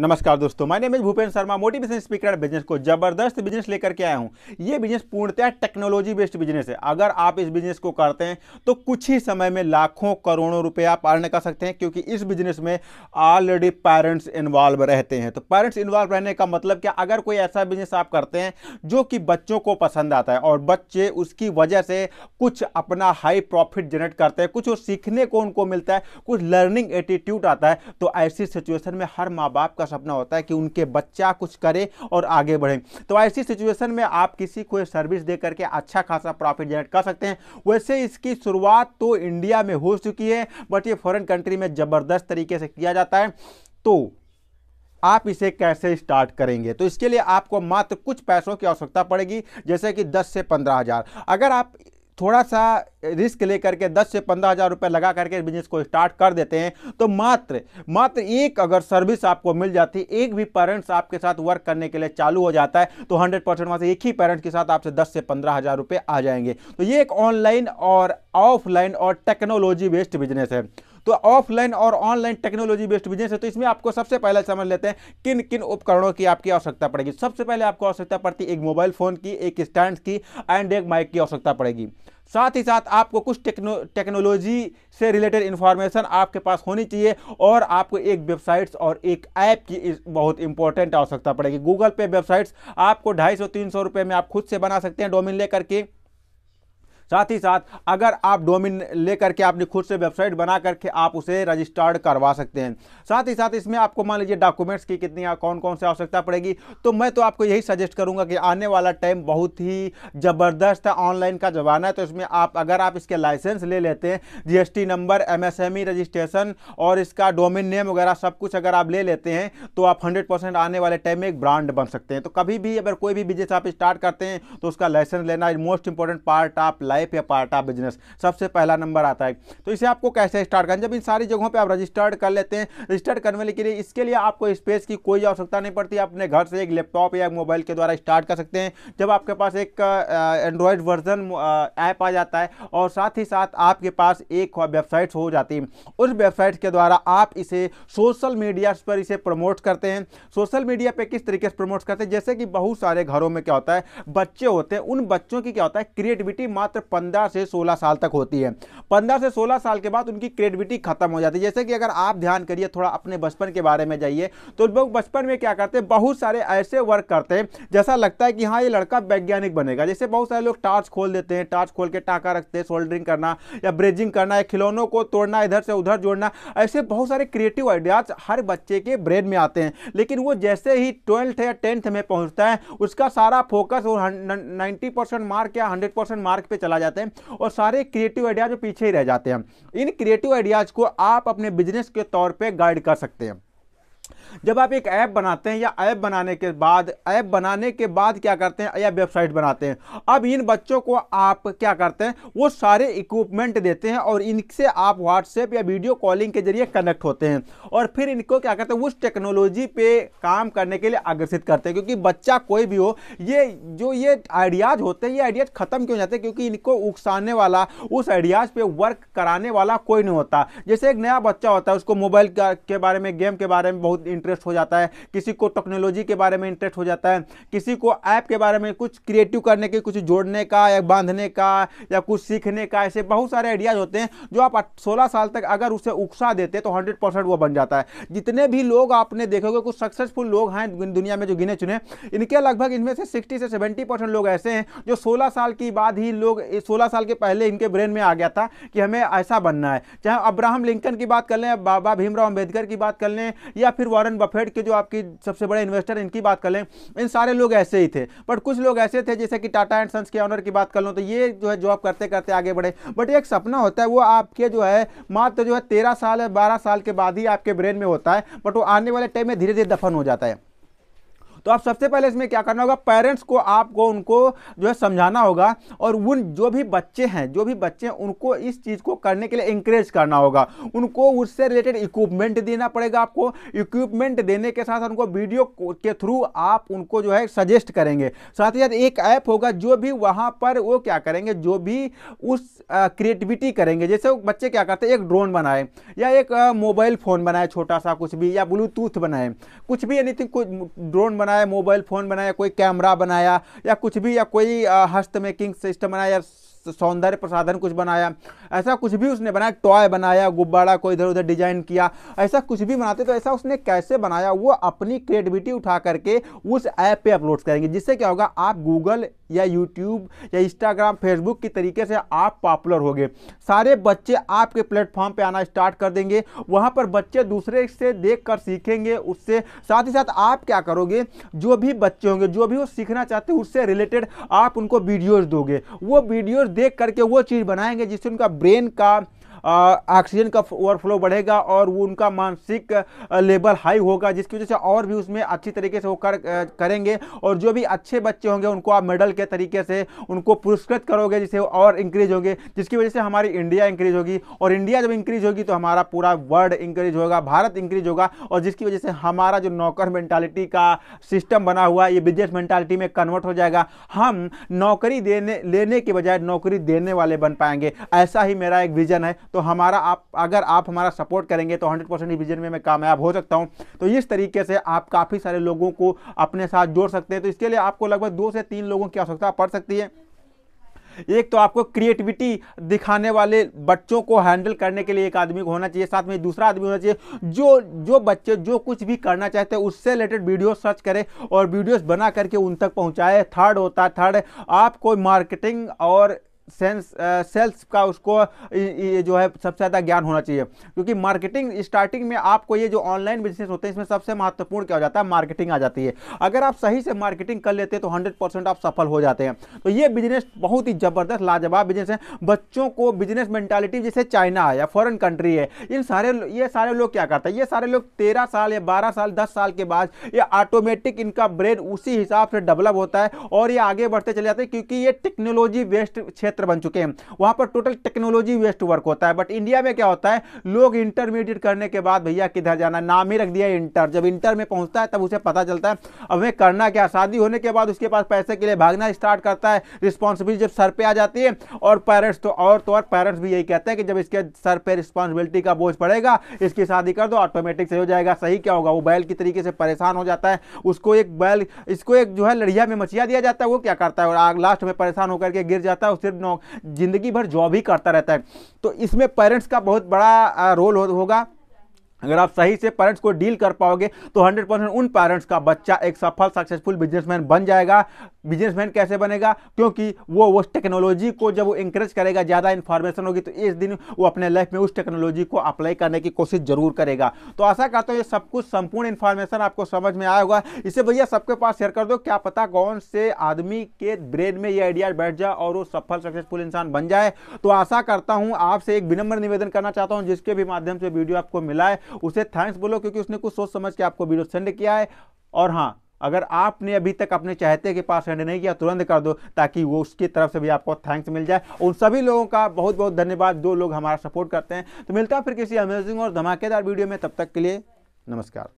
नमस्कार दोस्तों my name is Bhupendra Sharma motivation speaker business को जबरदस्त बिजनेस लेकर के आया हूं ये बिजनेस पूर्णतः टेक्नोलॉजी बेस्ड बिजनेस है अगर आप इस बिजनेस को करते हैं तो कुछ ही समय में लाखों करोड़ों रुपए आप अर्न कर सकते हैं क्योंकि इस बिजनेस में ऑलरेडी पेरेंट्स इन्वॉल्व रहते हैं तो पेरेंट्स इन्वॉल्व रहने का मतलब क्या अगर कोई ऐसा बिजनेस आप करते हैं जो कि बच्चों को पसंद आता है और बच्चे उसकी वजह से कुछ अपना हाई प्रॉफिट जनरेट करते हैं कुछ सीखने को उनको मिलता है कुछ लर्निंग एटीट्यूड आता है तो ऐसी सिचुएशन में हर माँ बाप का का सपना होता है कि उनके बच्चा कुछ करे और आगे बढ़े तो ऐसी सिचुएशन में आप किसी को सर्विस दे करके अच्छा खासा प्रॉफिट जनरेट कर सकते हैं वैसे इसकी शुरुआत तो इंडिया में हो चुकी है बट ये फॉरन कंट्री में ज़बरदस्त तरीके से किया जाता है तो आप इसे कैसे स्टार्ट करेंगे तो इसके लिए आपको मात्र कुछ पैसों की आवश्यकता पड़ेगी जैसे कि 10 से पंद्रह हज़ार अगर आप थोड़ा सा रिस्क लेकर के दस से पंद्रह हज़ार रुपये लगा करके बिजनेस को स्टार्ट कर देते हैं तो मात्र मात्र एक अगर सर्विस आपको मिल जाती है एक भी पेरेंट्स आपके साथ वर्क करने के लिए चालू हो जाता है तो हंड्रेड परसेंट वहाँ से एक ही पेरेंट्स के साथ आपसे दस से पंद्रह हज़ार रुपये आ जाएंगे तो ये एक ऑनलाइन और ऑफलाइन और टेक्नोलॉजी बेस्ड बिजनेस है तो ऑफलाइन और ऑनलाइन टेक्नोलॉजी बेस्ड बिजनेस है तो इसमें आपको सबसे पहले समझ लेते हैं किन किन उपकरणों की आपकी आवश्यकता पड़ेगी सबसे पहले आपको आवश्यकता पड़ती है एक मोबाइल फ़ोन की एक स्टैंड की एंड एक माइक की आवश्यकता पड़ेगी साथ ही साथ आपको कुछ टेक्नो टेक्नोलॉजी से रिलेटेड इन्फॉर्मेशन आपके पास होनी चाहिए और आपको एक वेबसाइट्स और एक ऐप की बहुत इंपॉर्टेंट आवश्यकता पड़ेगी गूगल पे वेबसाइट्स आपको ढाई सौ तीन सौ रुपये में आप खुद से बना सकते हैं डोमिन लेकर के साथ ही साथ अगर आप डोमिन लेकर के आपने खुद से वेबसाइट बना करके आप उसे रजिस्टर्ड करवा सकते हैं साथ ही साथ इसमें आपको मान लीजिए डॉक्यूमेंट्स की कितनी कौन कौन सी आवश्यकता पड़ेगी तो मैं तो आपको यही सजेस्ट करूंगा कि आने वाला टाइम बहुत ही ज़बरदस्त है ऑनलाइन का ज़माना है तो इसमें आप अगर आप इसके लाइसेंस ले लेते हैं जीएसटी नंबर एमएसएमई रजिस्ट्रेशन और इसका डोमिन नेम वगैरह सब कुछ अगर आप ले लेते हैं तो आप 100 परसेंट आने वाले टाइम में एक ब्रांड बन सकते हैं तो कभी भी अगर कोई भी बिजनेस आप स्टार्ट करते हैं तो उसका लाइसेंस लेना मोस्ट इंपॉर्टेंट पार्ट आप लाइफ टाइप या पार्ट ऑफ बिजनेस सबसे पहला नंबर आता है तो इसे आपको कैसे स्टार्ट करना जब इन सारी जगहों पर आप रजिस्टर्ड कर लेते हैं रजिस्टर्ड करने के लिए इसके लिए आपको स्पेस की कोई आवश्यकता नहीं पड़ती अपने घर से एक लैपटॉप या मोबाइल के द्वारा स्टार्ट कर सकते हैं जब आपके पास एक एंड्रॉयड वर्जन ऐप आ जाता है और साथ ही साथ आपके पास एक वेबसाइट हो जाती है उस वेबसाइट के द्वारा आप इसे सोशल मीडिया पर इसे प्रमोट करते हैं सोशल मीडिया पे किस तरीके से प्रमोट करते हैं जैसे कि बहुत सारे घरों में क्या होता है बच्चे होते हैं उन बच्चों की क्या होता है क्रिएटिविटी मात्र पंद्रह से सोलह साल तक होती है पंद्रह से सोलह साल के बाद उनकी क्रेडिबिलिटी खत्म हो जाती है जैसे कि अगर आप ध्यान करिए थोड़ा अपने बचपन के बारे में जाइए तो लोग बचपन में क्या करते हैं बहुत सारे ऐसे वर्क करते हैं जैसा लगता है कि हाँ ये लड़का वैज्ञानिक बनेगा जैसे बहुत सारे लोग टार्च खोल देते हैं टार्च खोल के टाका रखते हैं सोल्डरिंग करना या ब्रेजिंग करना या खिलौनों को तोड़ना इधर से उधर जोड़ना ऐसे बहुत सारे क्रिएटिव आइडियाज हर बच्चे के ब्रेन में आते हैं लेकिन वो जैसे ही ट्वेल्थ या टेंथ में पहुंचता है उसका सारा फोकस नाइन्टी परसेंट मार्क या हंड्रेड परसेंट मार्क पे चला आ जाते हैं और सारे क्रिएटिव आइडियाज पीछे ही रह जाते हैं इन क्रिएटिव आइडियाज को आप अपने बिजनेस के तौर पर गाइड कर सकते हैं जब आप एक ऐप बनाते हैं या ऐप बनाने के बाद ऐप बनाने के बाद क्या करते हैं या वेबसाइट बनाते हैं अब इन बच्चों को आप क्या करते हैं वो सारे इक्विपमेंट देते हैं और इनसे आप व्हाट्सएप या वीडियो कॉलिंग के जरिए कनेक्ट होते हैं और फिर इनको क्या करते हैं उस टेक्नोलॉजी पर काम करने के लिए आकर्षित करते हैं क्योंकि बच्चा कोई भी हो ये जो ये आइडियाज़ होते हैं ये आइडियाज़ ख़त्म क्यों जाते हैं क्योंकि इनको उकसाने वाला उस आइडियाज़ पर वर्क कराने वाला कोई नहीं होता जैसे एक नया बच्चा होता है उसको मोबाइल के बारे में गेम के बारे में बहुत इंटरेस्ट हो जाता है किसी को टेक्नोलॉजी के बारे में इंटरेस्ट हो जाता है किसी को ऐप के बारे में कुछ क्रिएटिव करने के कुछ जोड़ने का या बांधने का या कुछ सीखने का ऐसे बहुत सारे आइडियाज होते हैं जो आप सोलह साल तक अगर उसे उकसा देते तो हंड्रेड परसेंट वो बन जाता है जितने भी लोग आपने देखोगे कुछ सक्सेसफुल लोग हैं दुनिया में जो गिने चुने इनके लगभग इनमें से सिक्सटी से सेवेंटी परसेंट लोग ऐसे हैं जो सोलह साल की बाद ही लोग सोलह साल के पहले इनके ब्रेन में आ गया था कि हमें ऐसा बनना है चाहे अब्राहम लिंकन की बात कर लें बाबा भीमराव अम्बेडकर की बात कर लें या फिर वॉरेन वारन बफेट के जो आपकी सबसे बड़े इन्वेस्टर इनकी बात कर लें इन सारे लोग ऐसे ही थे बट कुछ लोग ऐसे थे जैसे कि टाटा एंड सन्स के ऑनर की बात कर लूँ तो ये जो है जॉब करते करते आगे बढ़े बट एक सपना होता है वो आपके जो है मात्र जो है तेरह साल बारह साल के बाद ही आपके ब्रेन में होता है बट वो आने वाले टाइम में धीरे धीरे दफन हो जाता है तो आप सबसे पहले इसमें क्या करना होगा पेरेंट्स को आपको उनको जो है समझाना होगा और उन जो भी बच्चे हैं जो भी बच्चे हैं उनको इस चीज़ को करने के लिए इंकरेज करना होगा उनको उससे रिलेटेड इक्विपमेंट देना पड़ेगा आपको इक्विपमेंट देने के साथ उनको वीडियो के थ्रू आप उनको जो है सजेस्ट करेंगे साथ ही साथ एक ऐप होगा जो भी वहाँ पर वो क्या करेंगे जो भी उस क्रिएटिविटी करेंगे जैसे बच्चे क्या करते हैं एक ड्रोन बनाए या एक मोबाइल फ़ोन बनाए छोटा सा कुछ भी या ब्लूटूथ बनाए कुछ भी एनीथिंग कुछ ड्रोन बनाए बनाया मोबाइल फ़ोन बनाया कोई कैमरा बनाया या कुछ भी या कोई हस्त मेकिंग सिस्टम बनाया या सौंदर्य प्रसाधन कुछ बनाया ऐसा कुछ भी उसने बनाया टॉय बनाया गुब्बारा को इधर उधर डिजाइन किया ऐसा कुछ भी बनाते तो ऐसा उसने कैसे बनाया वो अपनी क्रिएटिविटी उठा करके उस ऐप पे अपलोड करेंगे जिससे क्या होगा आप गूगल या यूट्यूब या इंस्टाग्राम फेसबुक की तरीके से आप पॉपुलर हो सारे बच्चे आपके प्लेटफॉर्म पर आना स्टार्ट कर देंगे वहाँ पर बच्चे दूसरे से देख कर सीखेंगे उससे साथ ही साथ आप क्या करोगे जो भी बच्चे होंगे जो भी वो सीखना चाहते हैं उससे रिलेटेड आप उनको वीडियोज़ दोगे वो वीडियोज़ देख करके वो चीज़ बनाएंगे जिससे उनका ब्रेन का ऑक्सीजन का ओवरफ्लो बढ़ेगा और वो उनका मानसिक लेवल हाई होगा जिसकी वजह से और भी उसमें अच्छी तरीके से वो कर करेंगे और जो भी अच्छे बच्चे होंगे उनको आप मेडल के तरीके से उनको पुरस्कृत करोगे जिससे और इंक्रीज होंगे जिसकी वजह से हमारी इंडिया इंक्रीज होगी और इंडिया जब इंक्रीज होगी तो हमारा पूरा वर्ल्ड इंक्रीज होगा भारत इंक्रीज होगा और जिसकी वजह से हमारा जो नौकर मेंटालिटी का सिस्टम बना हुआ है ये बिजनेस मेंटालिटी में कन्वर्ट हो जाएगा हम नौकरी देने लेने के बजाय नौकरी देने वाले बन पाएंगे ऐसा ही मेरा एक विजन है तो हमारा आप अगर आप हमारा सपोर्ट करेंगे तो हंड्रेड परसेंट विजन में मैं कामयाब हो सकता हूँ तो इस तरीके से आप काफ़ी सारे लोगों को अपने साथ जोड़ सकते हैं तो इसके लिए आपको लगभग दो से तीन लोगों की आवश्यकता पड़ सकती है एक तो आपको क्रिएटिविटी दिखाने वाले बच्चों को हैंडल करने के लिए एक आदमी को होना चाहिए साथ में दूसरा आदमी होना चाहिए जो जो बच्चे जो कुछ भी करना चाहते हैं उससे रिलेटेड वीडियो सर्च करें और वीडियोस बना करके उन तक पहुंचाए थर्ड होता है थर्ड आप कोई मार्केटिंग और सेंस सेल्स का उसको ये जो है सबसे ज़्यादा ज्ञान होना चाहिए क्योंकि मार्केटिंग स्टार्टिंग में आपको ये जो ऑनलाइन बिजनेस होते हैं इसमें सबसे महत्वपूर्ण क्या हो जाता है मार्केटिंग आ जाती है अगर आप सही से मार्केटिंग कर लेते हैं तो हंड्रेड आप सफल हो जाते हैं तो ये बिजनेस बहुत ही ज़बरदस्त लाजवाब बिजनेस है बच्चों को बिजनेस मैंटालिटी जैसे चाइना है या फॉरन कंट्री है इन सारे ये सारे लोग क्या करते हैं ये सारे लोग तेरह साल या बारह साल दस साल के बाद ये ऑटोमेटिक इनका ब्रेन उसी हिसाब से डेवलप होता है और ये आगे बढ़ते चले जाते हैं क्योंकि ये टेक्नोलॉजी बेस्ड क्षेत्र क्षेत्र बन चुके हैं वहां पर टोटल टेक्नोलॉजी वेस्ट वर्क होता है बट इंडिया में क्या होता है लोग इंटरमीडिएट करने के बाद भैया किधर जाना नाम ही रख दिया इंटर जब इंटर में पहुंचता है तब उसे पता चलता है अब हमें करना क्या शादी होने के बाद उसके पास पैसे के लिए भागना स्टार्ट करता है रिस्पॉन्सिबिलिटी जब सर पर आ जाती है और पेरेंट्स तो और तो और पेरेंट्स भी यही कहते हैं कि जब इसके सर पर रिस्पॉन्सिबिलिटी का बोझ पड़ेगा इसकी शादी कर दो ऑटोमेटिक से हो जाएगा सही क्या होगा वो बैल की तरीके से परेशान हो जाता है उसको एक बैल इसको एक जो है लड़िया में मचिया दिया जाता है वो क्या करता है और लास्ट में परेशान होकर के गिर जाता है सिर्फ नौ ज़िंदगी भर जॉब ही करता रहता है तो इसमें पेरेंट्स का बहुत बड़ा रोल हो, होगा अगर आप सही से पेरेंट्स को डील कर पाओगे तो 100 परसेंट उन पेरेंट्स का बच्चा एक सफल सक्सेसफुल बिजनेसमैन बन जाएगा बिजनेसमैन कैसे बनेगा क्योंकि वो उस टेक्नोलॉजी को जब वो इंकरेज करेगा ज़्यादा इन्फॉर्मेशन होगी तो इस दिन वो अपने लाइफ में उस टेक्नोलॉजी को अप्लाई करने की कोशिश जरूर करेगा तो आशा करता हूँ ये सब कुछ संपूर्ण इन्फॉर्मेशन आपको समझ में आया होगा इसे भैया सबके पास शेयर कर दो क्या पता कौन से आदमी के ब्रेन में ये आइडिया बैठ जाए और वो सफल सक्सेसफुल इंसान बन जाए तो आशा करता हूँ आपसे एक विनम्र निवेदन करना चाहता हूँ जिसके भी माध्यम से वीडियो आपको मिला है उसे थैंक्स बोलो क्योंकि उसने कुछ सोच समझ के आपको वीडियो सेंड किया है और हाँ अगर आपने अभी तक अपने चाहते के पास सेंड नहीं किया तुरंत कर दो ताकि वो उसकी तरफ से भी आपको थैंक्स मिल जाए उन सभी लोगों का बहुत बहुत धन्यवाद जो लोग हमारा सपोर्ट करते हैं तो मिलता है फिर किसी अमेजिंग और धमाकेदार वीडियो में तब तक के लिए नमस्कार